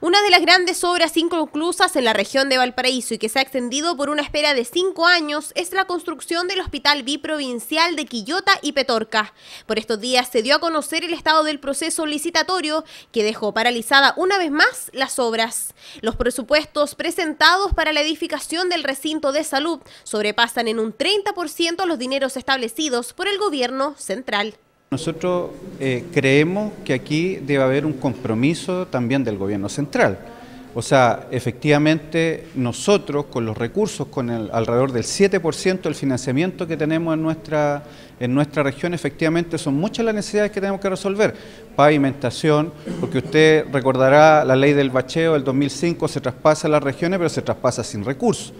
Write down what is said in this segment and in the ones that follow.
Una de las grandes obras inconclusas en la región de Valparaíso y que se ha extendido por una espera de cinco años es la construcción del Hospital Biprovincial de Quillota y Petorca. Por estos días se dio a conocer el estado del proceso licitatorio que dejó paralizada una vez más las obras. Los presupuestos presentados para la edificación del recinto de salud sobrepasan en un 30% los dineros establecidos por el gobierno central. Nosotros eh, creemos que aquí debe haber un compromiso también del gobierno central. O sea, efectivamente nosotros con los recursos, con alrededor del 7% del financiamiento que tenemos en nuestra, en nuestra región, efectivamente son muchas las necesidades que tenemos que resolver. Pavimentación, porque usted recordará la ley del bacheo del 2005, se traspasa a las regiones, pero se traspasa sin recursos.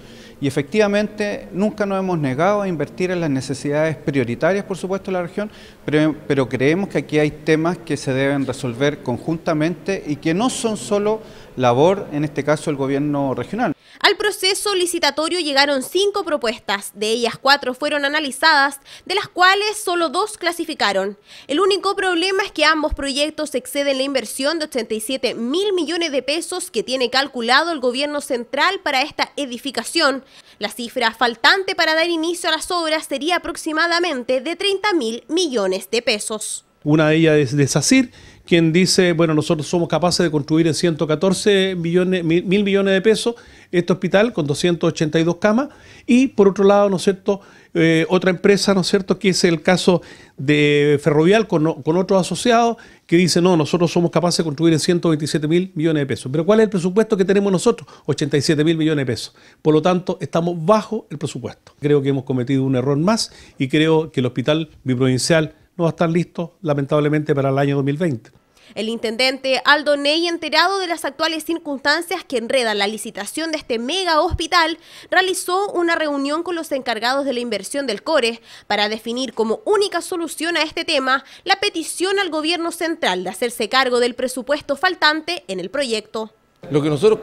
Y efectivamente nunca nos hemos negado a invertir en las necesidades prioritarias, por supuesto, de la región, pero, creemos que aquí hay temas que se deben resolver conjuntamente y que no son solo labor, en este caso, del gobierno regional. Al proceso licitatorio llegaron cinco propuestas, de ellas cuatro fueron analizadas, de las cuales solo dos clasificaron. El único problema es que ambos proyectos exceden la inversión de 87 mil millones de pesos que tiene calculado el gobierno central para esta edificación. La cifra faltante para dar inicio a las obras sería aproximadamente de 30 mil millones de pesos. Una de ellas es de SACIR, quien dice, bueno, nosotros somos capaces de construir en 114 millones, mil, millones de pesos este hospital con 282 camas. Y por otro lado, ¿no es cierto?, eh, otra empresa, ¿no es cierto?, que es el caso de Ferrovial con, con otros asociados, que dice, no, nosotros somos capaces de construir en 127 mil millones de pesos. Pero ¿cuál es el presupuesto que tenemos nosotros? 87 mil millones de pesos. Por lo tanto, estamos bajo el presupuesto. Creo que hemos cometido un error más y creo que el hospital biprovincial no va a estar listo, lamentablemente, para el año 2020. El intendente Aldo Ney, enterado de las actuales circunstancias que enredan la licitación de este mega hospital, realizó una reunión con los encargados de la inversión del CORE para definir como única solución a este tema la petición al gobierno central de hacerse cargo del presupuesto faltante en el proyecto. Lo que nosotros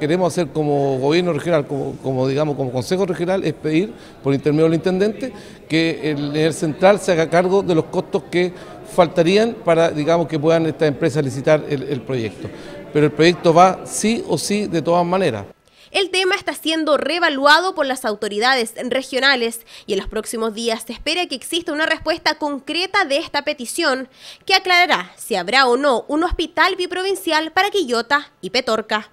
queremos hacer como gobierno regional, como, digamos como consejo regional, es pedir por intermedio del intendente que el, el central se haga cargo de los costos que faltarían para digamos que puedan estas empresas licitar el proyecto. Pero el proyecto va sí o sí de todas maneras. El tema está siendo reevaluado por las autoridades regionales y en los próximos días se espera que exista una respuesta concreta de esta petición que aclarará si habrá o no un hospital biprovincial para Quillota y Petorca.